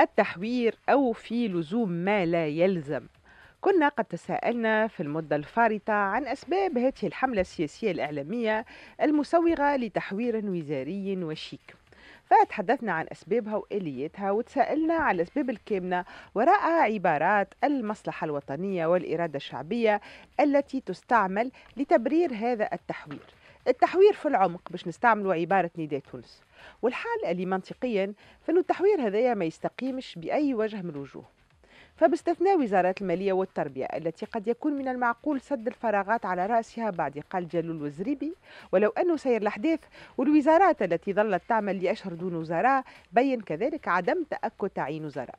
التحوير أو في لزوم ما لا يلزم كنا قد تساءلنا في المدة الفارطة عن أسباب هذه الحملة السياسية الإعلامية المسوغة لتحوير وزاري وشيك فتحدثنا عن أسبابها وآليتها وتساءلنا على الأسباب الكامنة وراء عبارات المصلحة الوطنية والإرادة الشعبية التي تستعمل لتبرير هذا التحوير التحوير في العمق باش نستعملوا عبارة نداء تونس والحال اللي منطقيا فإنه التحوير هذايا ما يستقيمش بأي وجه من الوجوه فباستثناء وزارات المالية والتربية التي قد يكون من المعقول سد الفراغات على رأسها بعد قال جلول وزريبي ولو أنه سير الأحداث والوزارات التي ظلت تعمل لأشهر دون وزراء بين كذلك عدم تأكد تعيين وزراء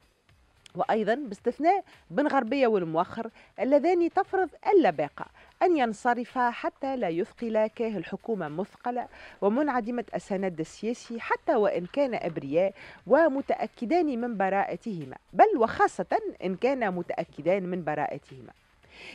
وأيضا باستثناء بن غربية والموخر اللذان تفرض اللباقة أن ينصرفا حتى لا يثقل كاه الحكومة مثقلة ومنعدمة السند السياسي حتى وإن كان أبرياء ومتأكدان من براءتهما بل وخاصة إن كانا متأكدان من براءتهما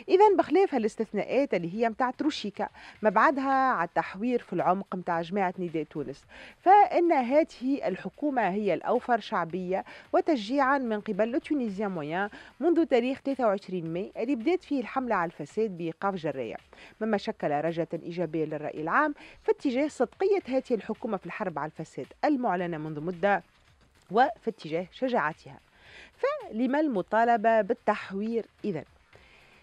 إذا بخلاف هالاستثناءات اللي هي متاع تروشيكا مبعدها على التحوير في العمق متاع جماعة نداء تونس فإن هذه الحكومة هي الأوفر شعبية وتشجيعا من قبل التونيزيان مويان منذ تاريخ 23 ماي اللي بدأت فيه الحملة على الفساد بإيقاف جريه مما شكل رجة إيجابية للرأي العام في اتجاه صدقية هذه الحكومة في الحرب على الفساد المعلنة منذ مدة وفي اتجاه شجاعتها فلما المطالبة بالتحوير إذا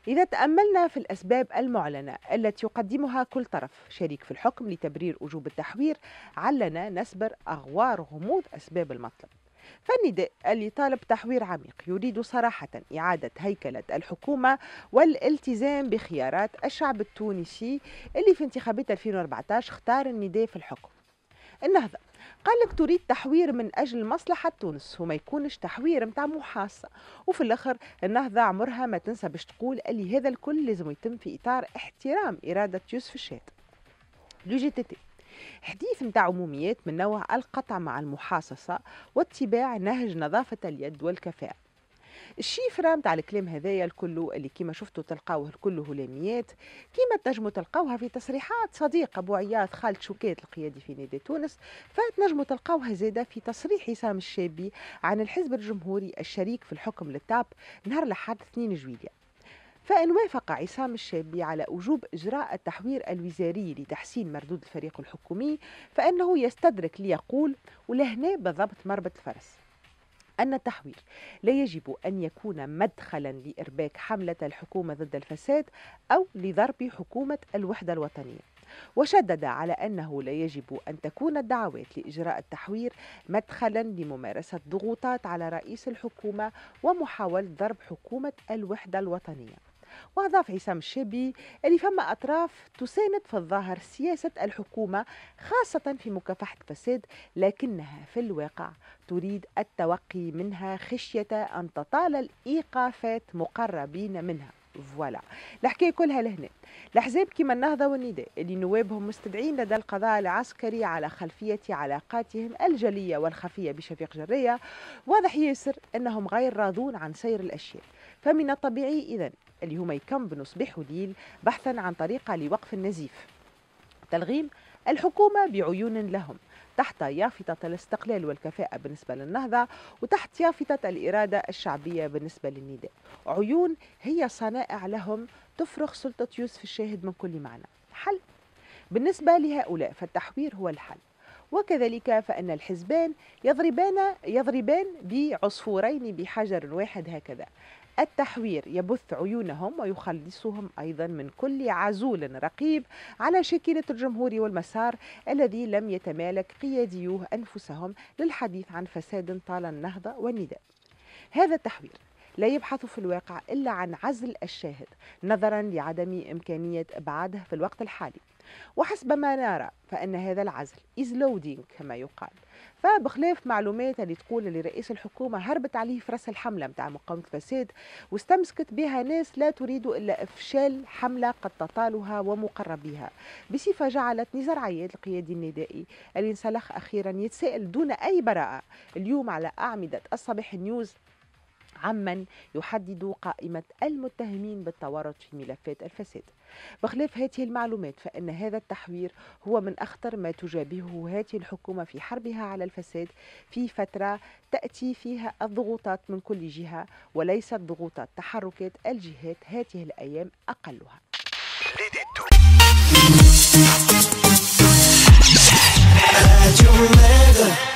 إذا تأملنا في الأسباب المعلنة التي يقدمها كل طرف شريك في الحكم لتبرير أجوب التحوير علنا نسبر أغوار غموض أسباب المطلب فالنداء اللي طالب تحوير عميق يريد صراحة إعادة هيكلة الحكومة والالتزام بخيارات الشعب التونسي اللي في انتخابات 2014 اختار النداء في الحكم النهضة قال لك تريد تحوير من أجل مصلحة تونس وما يكونش تحوير متاع محاصة وفي الأخر النهضة عمرها ما تنسى باش تقول اللي هذا الكل لازم يتم في إطار احترام إرادة يوسف الشهد لو جي تي تي حديث متاع عموميات من نوع القطع مع المحاصصة واتباع نهج نظافة اليد والكفاءة الشيفرة متاع الكلام هذايا الكل اللي كيما شفتوا تلقاوه الكل هلاميات كيما تنجموا تلقاوها في تصريحات صديق أبو عياض خالد شوكات القيادي في نادي تونس فتنجموا تلقاوها زادة في تصريح حسام الشابي عن الحزب الجمهوري الشريك في الحكم للتاب نهار الأحد 2 جويليا فإن وافق عصام الشابي على وجوب إجراء التحوير الوزاري لتحسين مردود الفريق الحكومي فإنه يستدرك ليقول ولهنا بالضبط مربط الفرس أن التحويل لا يجب أن يكون مدخلا لإرباك حملة الحكومة ضد الفساد أو لضرب حكومة الوحدة الوطنية وشدد على أنه لا يجب أن تكون الدعوات لإجراء التحوير مدخلا لممارسة ضغوطات على رئيس الحكومة ومحاولة ضرب حكومة الوحدة الوطنية وأضاف عصام الشابي اللي فما أطراف تساند في الظاهر سياسة الحكومة خاصة في مكافحة الفساد لكنها في الواقع تريد التوقي منها خشية أن تطال الإيقافات مقربين منها فوالا الحكايه كلها لهنا الاحزاب كما النهضه والنداء اللي نوابهم مستدعين لدى القضاء العسكري على خلفيه علاقاتهم الجليه والخفيه بشفيق جريه واضح ياسر انهم غير راضون عن سير الاشياء فمن الطبيعي إذا اللي هما يكملوا صباح وليل بحثا عن طريقة لوقف النزيف تلغيم الحكومة بعيون لهم تحت يافطة الاستقلال والكفاءة بالنسبة للنهضة وتحت يافطة الإرادة الشعبية بالنسبة للنداء عيون هي صنائع لهم تفرغ سلطة يوسف الشاهد من كل معنى حل بالنسبة لهؤلاء فالتحوير هو الحل وكذلك فإن الحزبان يضربان يضربان بعصفورين بحجر واحد هكذا التحوير يبث عيونهم ويخلصهم أيضا من كل عزول رقيب على شكلة الجمهور والمسار الذي لم يتمالك قياديوه أنفسهم للحديث عن فساد طال النهضة والنداء هذا التحوير لا يبحث في الواقع إلا عن عزل الشاهد نظرا لعدم إمكانية إبعاده في الوقت الحالي وحسب ما نرى فإن هذا العزل از لودينغ كما يقال فبخلاف معلومات اللي تقول اللي رئيس الحكومة هربت عليه في رأس الحملة متاع مقاومة الفساد واستمسكت بها ناس لا تريد إلا إفشال حملة قد تطالها ومقربيها بصفة جعلت نزار عياد القيادي الندائي اللي انسلخ أخيرا يتساءل دون أي براءة اليوم على أعمدة الصباح نيوز عمن يحدد قائمة المتهمين بالتورط في ملفات الفساد بخلاف هذه المعلومات فإن هذا التحوير هو من أخطر ما تجابهه هذه الحكومة في حربها على الفساد في فترة تأتي فيها الضغوطات من كل جهة وليست ضغوطات تحركات الجهات هذه الأيام أقلها Radio Mega.